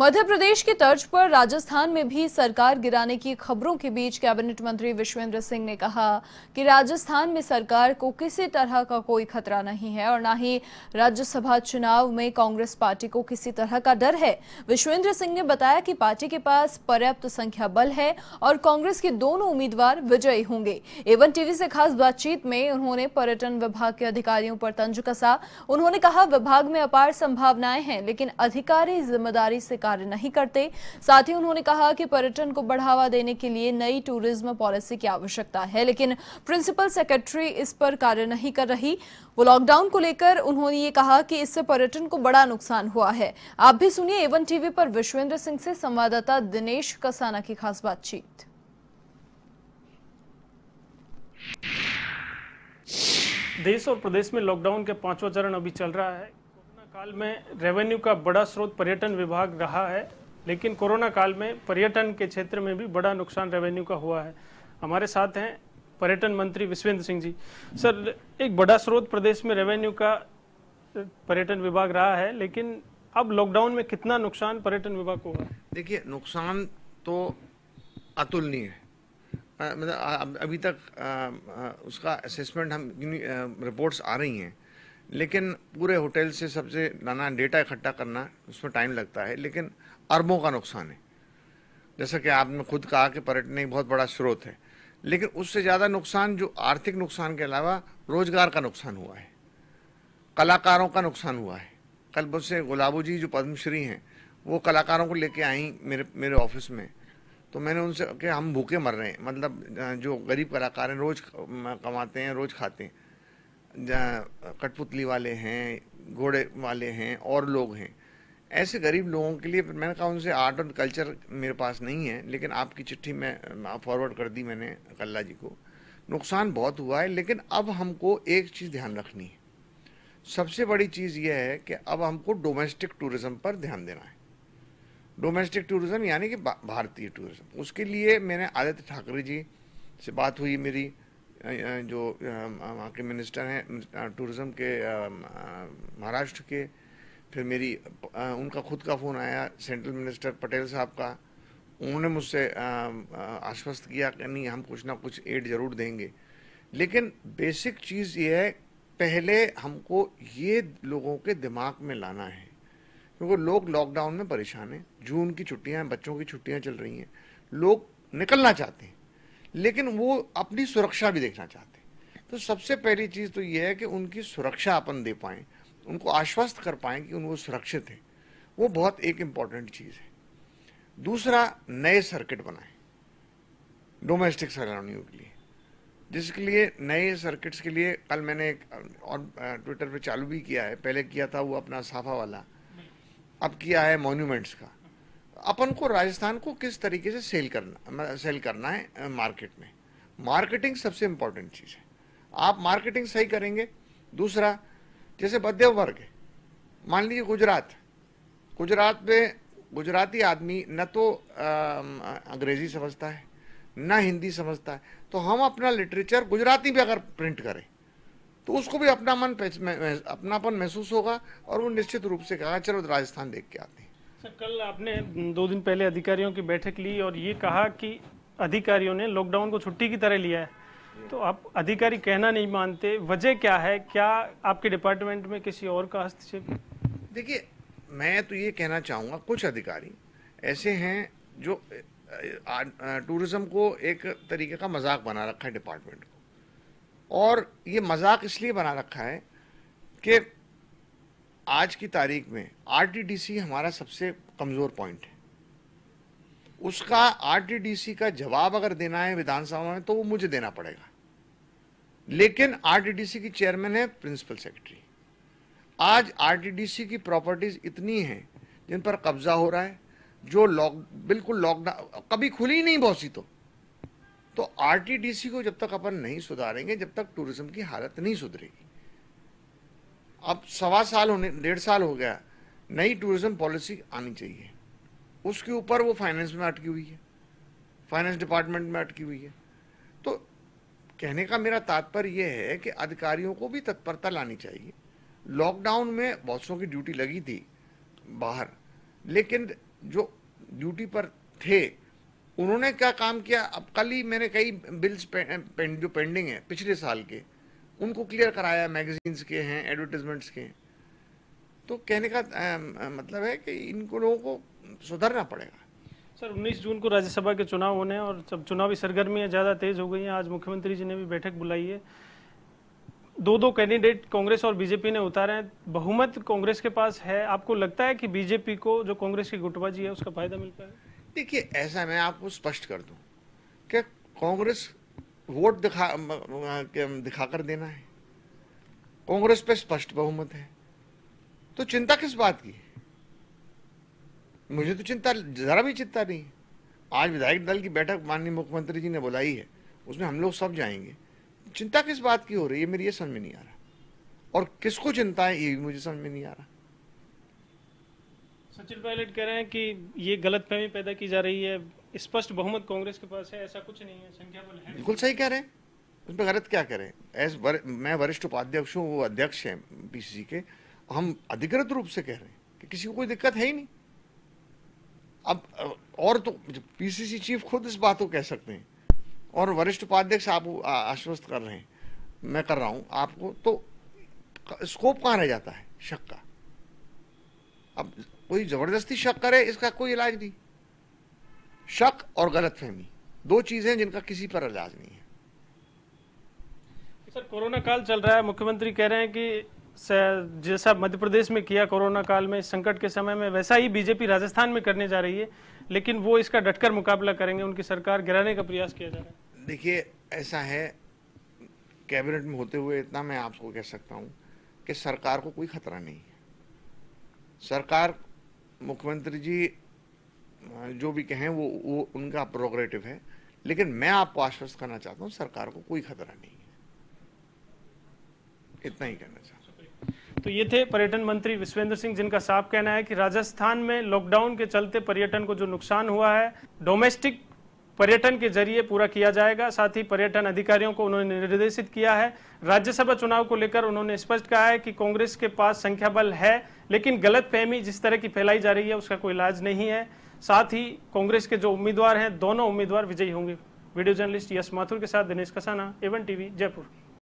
मध्य प्रदेश की तर्ज पर राजस्थान में भी सरकार गिराने की खबरों के बीच कैबिनेट मंत्री विश्वेंद्र सिंह ने कहा कि राजस्थान में सरकार को किसी तरह का कोई खतरा नहीं है और न ही राज्यसभा चुनाव में कांग्रेस पार्टी को किसी तरह का डर है विश्वेंद्र सिंह ने बताया कि पार्टी के पास पर्याप्त संख्या बल है और कांग्रेस के दोनों उम्मीदवार विजयी होंगे एवन टीवी से खास बातचीत में उन्होंने पर्यटन विभाग के अधिकारियों पर तंज कसा उन्होंने कहा विभाग में अपार संभावनाएं हैं लेकिन अधिकारी जिम्मेदारी से कार्य नहीं करते साथ ही उन्होंने कहा कि पर्यटन को बढ़ावा देने के लिए नई टूरिज्म पॉलिसी की आवश्यकता है लेकिन प्रिंसिपल सेक्रेटरी इस पर कार्य नहीं कर रही वो लॉकडाउन को लेकर उन्होंने ये कहा कि इससे पर्यटन को बड़ा नुकसान हुआ है आप भी सुनिए एवन टीवी पर विश्वेंद्र सिंह से संवाददाता दिनेश कसाना की खास बातचीत देश और प्रदेश में लॉकडाउन के पांचवा चरण अभी चल रहा है काल में रेवेन्यू का बड़ा स्रोत पर्यटन विभाग रहा है लेकिन कोरोना काल में पर्यटन के क्षेत्र में भी बड़ा नुकसान रेवेन्यू का हुआ है हमारे साथ हैं पर्यटन मंत्री विश्वेंद्र सिंह जी सर एक बड़ा स्रोत प्रदेश में रेवेन्यू का पर्यटन विभाग रहा है लेकिन अब लॉकडाउन में कितना नुकसान पर्यटन विभाग को हुआ देखिए नुकसान तो अतुलनीय है मतलब अभी तक उसका असेसमेंट हम रिपोर्ट्स आ रही हैं लेकिन पूरे होटल से सबसे नाना डेटा इकट्ठा करना उसमें टाइम लगता है लेकिन अरबों का नुकसान है जैसा कि आपने खुद कहा कि पर्यटन एक बहुत बड़ा स्रोत है लेकिन उससे ज़्यादा नुकसान जो आर्थिक नुकसान के अलावा रोजगार का नुकसान हुआ है कलाकारों का नुकसान हुआ है कल मुझसे गुलाबू जी जो पद्मश्री हैं वो कलाकारों को लेके आई मेरे मेरे ऑफिस में तो मैंने उनसे कि हम भूखे मर रहे हैं मतलब जो गरीब कलाकार हैं रोज़ कमाते हैं रोज़ खाते हैं कठपुतली वाले हैं घोड़े वाले हैं और लोग हैं ऐसे गरीब लोगों के लिए मैंने कहा उनसे आर्ट और कल्चर मेरे पास नहीं है लेकिन आपकी चिट्ठी मैं फॉरवर्ड कर दी मैंने कल्ला जी को नुकसान बहुत हुआ है लेकिन अब हमको एक चीज़ ध्यान रखनी है सबसे बड़ी चीज़ यह है कि अब हमको डोमेस्टिक टूरिज़्म पर ध्यान देना है डोमेस्टिक टूरिज़्म यानी कि भारतीय टूरिज़्म उसके लिए मैंने आदित्य ठाकरे जी से बात हुई मेरी जो वहाँ के मिनिस्टर हैं टूरिज़म के महाराष्ट्र के फिर मेरी उनका खुद का फ़ोन आया सेंट्रल मिनिस्टर पटेल साहब का उन्होंने मुझसे आश्वस्त किया कि नहीं हम कुछ ना कुछ एड ज़रूर देंगे लेकिन बेसिक चीज़ ये है पहले हमको ये लोगों के दिमाग में लाना है क्योंकि लोग लॉकडाउन में परेशान हैं जून की छुट्टियां बच्चों की छुट्टियां चल रही हैं लोग निकलना चाहते हैं लेकिन वो अपनी सुरक्षा भी देखना चाहते हैं तो सबसे पहली चीज़ तो ये है कि उनकी सुरक्षा अपन दे पाएँ उनको आश्वस्त कर पाएँ कि वो सुरक्षित है वो बहुत एक इम्पॉर्टेंट चीज़ है दूसरा नए सर्किट बनाएं डोमेस्टिक सैलानियों के लिए जिसके लिए नए सर्किट्स के लिए कल मैंने एक और ट्विटर पे चालू भी किया है पहले किया था वो अपना साफा वाला अब किया है मोन्यूमेंट्स का अपन को राजस्थान को किस तरीके से सेल करना सेल करना है मार्केट में मार्केटिंग सबसे इम्पोर्टेंट चीज़ है आप मार्केटिंग सही करेंगे दूसरा जैसे मध्यम वर्ग मान लीजिए गुजरात गुजरात में गुजराती आदमी न तो अंग्रेज़ी समझता है न हिंदी समझता है तो हम अपना लिटरेचर गुजराती में अगर प्रिंट करें तो उसको भी अपना मन अपनापन महसूस होगा और वो निश्चित रूप से कहा हाँ, चलो राजस्थान देख के आते हैं सर कल आपने दो दिन पहले अधिकारियों की बैठक ली और ये कहा कि अधिकारियों ने लॉकडाउन को छुट्टी की तरह लिया है तो आप अधिकारी कहना नहीं मानते वजह क्या है क्या आपके डिपार्टमेंट में किसी और का हस्तक्षेप देखिए मैं तो ये कहना चाहूँगा कुछ अधिकारी ऐसे हैं जो टूरिज्म को एक तरीके का मजाक बना रखा है डिपार्टमेंट को और ये मजाक इसलिए बना रखा है कि आज की तारीख में आरटीडीसी हमारा सबसे कमज़ोर पॉइंट है उसका आरटीडीसी का जवाब अगर देना है विधानसभा में तो वो मुझे देना पड़ेगा लेकिन आरटीडीसी की चेयरमैन है प्रिंसिपल सेक्रेटरी आज आरटीडीसी की प्रॉपर्टीज़ इतनी हैं जिन पर कब्जा हो रहा है जो लॉक बिल्कुल लॉकडाउन कभी खुली ही नहीं बहुत सी तो तो आरटीडीसी को जब तक अपन नहीं सुधारेंगे जब तक टूरिज्म की हालत नहीं सुधरेगी अब सवा साल होने डेढ़ साल हो गया नई टूरिज्म पॉलिसी आनी चाहिए उसके ऊपर वो फाइनेंस में अटकी हुई है फाइनेंस डिपार्टमेंट में अटकी हुई है तो कहने का मेरा तात्पर्य यह है कि अधिकारियों को भी तत्परता लानी चाहिए लॉकडाउन में बॉसों की ड्यूटी लगी थी बाहर लेकिन जो ड्यूटी पर थे उन्होंने क्या काम किया अब कल ही मैंने कई बिल्स पे, पे, जो पेंडिंग है पिछले साल के उनको क्लियर कराया मैगजीन्स के हैं एडवर्टीजमेंट्स के तो कहने का आ, मतलब है कि इनको लोगों को सुधरना पड़ेगा सर 19 जून को राज्यसभा के चुनाव होने हैं और जब चुनावी सरगर्मियां ज़्यादा तेज़ हो गई हैं आज मुख्यमंत्री जी ने भी बैठक बुलाई है दो दो कैंडिडेट कांग्रेस और बीजेपी ने उतारे हैं बहुमत कांग्रेस के पास है आपको लगता है कि बीजेपी को जो कांग्रेस की गुटबाजी है उसका फायदा मिल पाएगा देखिए ऐसा मैं आपको स्पष्ट कर दूं कि कांग्रेस वोट दिखा दिखाकर देना है कांग्रेस पे स्पष्ट बहुमत है तो चिंता किस बात की मुझे तो चिंता जरा भी चिंता नहीं आज विधायक दल की बैठक माननीय मुख्यमंत्री जी ने बुलाई है उसमें हम लोग सब जाएंगे चिंता किस बात की हो रही है मेरी ये समझ में नहीं आ रहा और किसको चिंता है ये भी मुझे समझ में नहीं आ रहा सचिन पायलट कह रहे हैं कि ये फहमी पैदा की जा रही है स्पष्ट बहुमत कांग्रेस के पास है ऐसा कुछ नहीं है संख्या बल है बिल्कुल सही कह रहे हैं उसमें गलत क्या करें एज वर, मैं वरिष्ठ उपाध्यक्ष हूँ वो अध्यक्ष हैं पीसीसी के हम अधिकृत रूप से कह रहे हैं कि किसी को कोई दिक्कत है ही नहीं अब और तो पीसीसी चीफ खुद इस बात को कह सकते हैं और वरिष्ठ उपाध्यक्ष आप आश्वस्त कर रहे हैं मैं कर रहा हूँ आपको तो स्कोप कहाँ रह जाता है शक का अब कोई ज़बरदस्ती शक करे इसका कोई इलाज नहीं शक और गलत फहमी दो चीज़ें जिनका किसी पर इलाज नहीं है सर कोरोना काल चल रहा है मुख्यमंत्री कह रहे हैं कि जैसा मध्य प्रदेश में किया कोरोना काल में संकट के समय में वैसा ही बीजेपी राजस्थान में करने जा रही है लेकिन वो इसका डटकर मुकाबला करेंगे उनकी सरकार गिराने का प्रयास किया जा रहा है देखिए ऐसा है कैबिनेट में होते हुए इतना मैं आपको कह सकता हूँ कि सरकार को कोई खतरा नहीं है सरकार मुख्यमंत्री जी जो भी कहें वो वो उनका प्रोग्रेटिव है लेकिन मैं आपको आश्वस्त करना चाहता हूँ सरकार को कोई खतरा नहीं है इतना ही कहना चाहता हूँ तो ये थे पर्यटन मंत्री विश्वेंद्र सिंह जिनका साफ कहना है कि राजस्थान में लॉकडाउन के चलते पर्यटन को जो नुकसान हुआ है डोमेस्टिक पर्यटन के जरिए पूरा किया जाएगा साथ ही पर्यटन अधिकारियों को उन्होंने निर्देशित किया है राज्यसभा चुनाव को लेकर उन्होंने स्पष्ट कहा है कि कांग्रेस के पास संख्या बल है लेकिन गलत फहमी जिस तरह की फैलाई जा रही है उसका कोई इलाज नहीं है साथ ही कांग्रेस के जो उम्मीदवार हैं दोनों उम्मीदवार विजयी होंगे वीडियो जर्नलिस्ट यश माथुर के साथ दिनेश कसाना एवन टीवी जयपुर